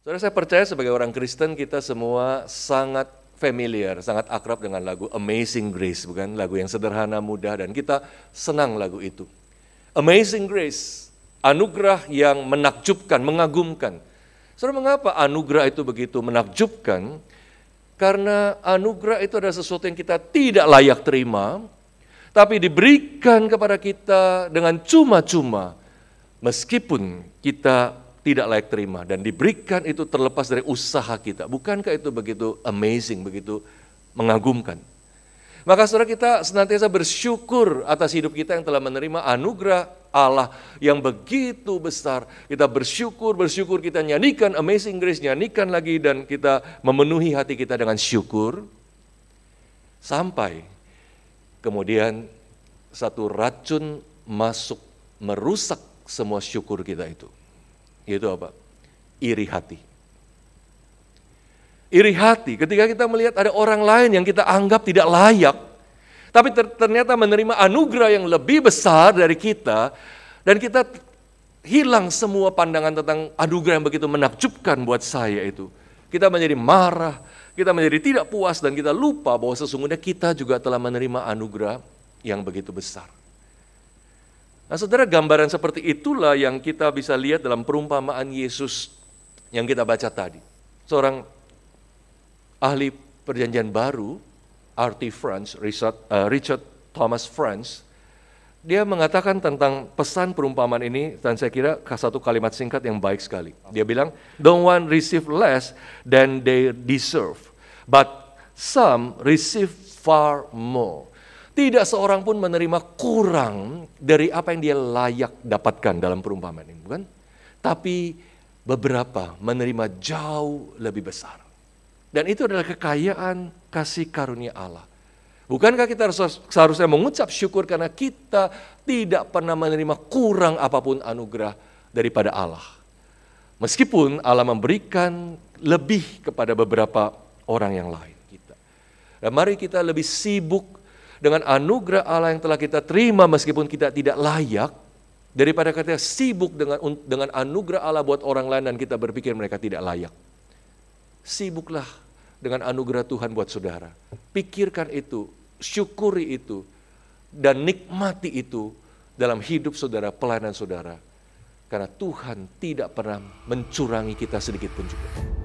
Saudara saya percaya sebagai orang Kristen kita semua sangat familiar, sangat akrab dengan lagu Amazing Grace, bukan lagu yang sederhana, mudah dan kita senang lagu itu. Amazing Grace, anugerah yang menakjubkan, mengagumkan. Saudara mengapa anugerah itu begitu menakjubkan? Karena anugerah itu adalah sesuatu yang kita tidak layak terima, tapi diberikan kepada kita dengan cuma-cuma meskipun kita tidak layak terima dan diberikan itu terlepas dari usaha kita. Bukankah itu begitu amazing, begitu mengagumkan? Maka saudara kita senantiasa bersyukur atas hidup kita yang telah menerima anugerah Allah yang begitu besar. Kita bersyukur, bersyukur kita nyanyikan Amazing Grace, nyanyikan lagi dan kita memenuhi hati kita dengan syukur. Sampai kemudian satu racun masuk merusak semua syukur kita itu yaitu apa? Iri hati. Iri hati ketika kita melihat ada orang lain yang kita anggap tidak layak, tapi ternyata menerima anugerah yang lebih besar dari kita, dan kita hilang semua pandangan tentang anugerah yang begitu menakjubkan buat saya itu. Kita menjadi marah, kita menjadi tidak puas, dan kita lupa bahwa sesungguhnya kita juga telah menerima anugerah yang begitu besar. Nah saudara gambaran seperti itulah yang kita bisa lihat dalam perumpamaan Yesus yang kita baca tadi. Seorang ahli perjanjian baru, R.T. France, Richard, uh, Richard Thomas France, dia mengatakan tentang pesan perumpamaan ini dan saya kira satu kalimat singkat yang baik sekali. Dia bilang, don't want receive less than they deserve, but some receive far more." Tidak seorang pun menerima kurang dari apa yang dia layak dapatkan dalam perumpamaan ini, bukan? Tapi beberapa menerima jauh lebih besar. Dan itu adalah kekayaan kasih karunia Allah. Bukankah kita seharusnya mengucap syukur karena kita tidak pernah menerima kurang apapun anugerah daripada Allah. Meskipun Allah memberikan lebih kepada beberapa orang yang lain Dan mari kita lebih sibuk dengan anugerah Allah yang telah kita terima meskipun kita tidak layak, daripada kita sibuk dengan dengan anugerah Allah buat orang lain dan kita berpikir mereka tidak layak. Sibuklah dengan anugerah Tuhan buat saudara. Pikirkan itu, syukuri itu, dan nikmati itu dalam hidup saudara, pelayanan saudara. Karena Tuhan tidak pernah mencurangi kita sedikit pun juga.